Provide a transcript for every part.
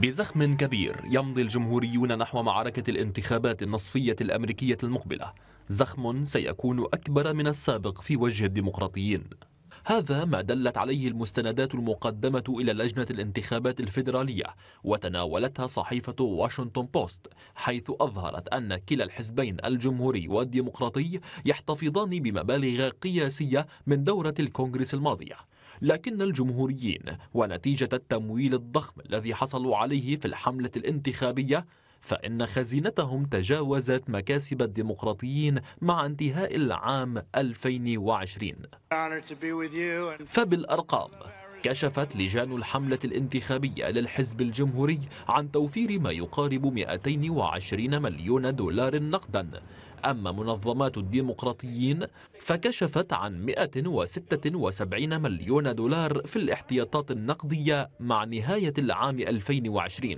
بزخم كبير يمضي الجمهوريون نحو معركة الانتخابات النصفية الأمريكية المقبلة زخم سيكون أكبر من السابق في وجه الديمقراطيين هذا ما دلت عليه المستندات المقدمة إلى لجنة الانتخابات الفيدرالية وتناولتها صحيفة واشنطن بوست حيث أظهرت أن كلا الحزبين الجمهوري والديمقراطي يحتفظان بمبالغ قياسية من دورة الكونغرس الماضية لكن الجمهوريين ونتيجة التمويل الضخم الذي حصلوا عليه في الحملة الانتخابية فإن خزينتهم تجاوزت مكاسب الديمقراطيين مع انتهاء العام 2020 فبالأرقام كشفت لجان الحملة الانتخابية للحزب الجمهوري عن توفير ما يقارب 220 مليون دولار نقدا أما منظمات الديمقراطيين فكشفت عن 176 مليون دولار في الاحتياطات النقدية مع نهاية العام 2020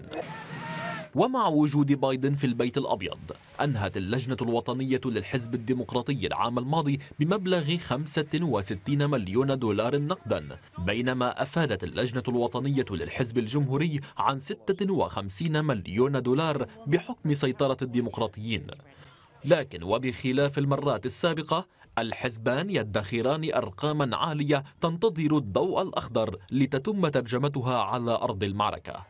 ومع وجود بايدن في البيت الأبيض أنهت اللجنة الوطنية للحزب الديمقراطي العام الماضي بمبلغ 65 مليون دولار نقدا بينما أفادت اللجنة الوطنية للحزب الجمهوري عن 56 مليون دولار بحكم سيطرة الديمقراطيين لكن وبخلاف المرات السابقة الحزبان يدخران أرقاما عالية تنتظر الضوء الأخضر لتتم ترجمتها على أرض المعركة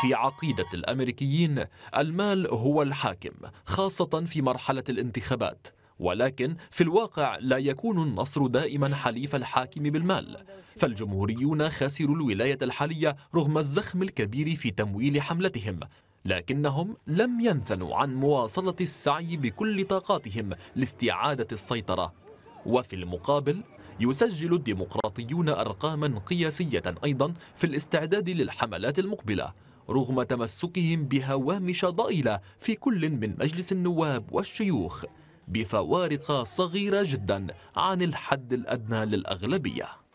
في عقيدة الأمريكيين المال هو الحاكم خاصة في مرحلة الانتخابات ولكن في الواقع لا يكون النصر دائما حليف الحاكم بالمال فالجمهوريون خسروا الولاية الحالية رغم الزخم الكبير في تمويل حملتهم لكنهم لم ينثنوا عن مواصلة السعي بكل طاقاتهم لاستعادة السيطرة وفي المقابل يسجل الديمقراطيون أرقاما قياسية أيضا في الاستعداد للحملات المقبلة رغم تمسكهم بهوامش ضئيلة في كل من مجلس النواب والشيوخ بفوارق صغيرة جدا عن الحد الأدنى للأغلبية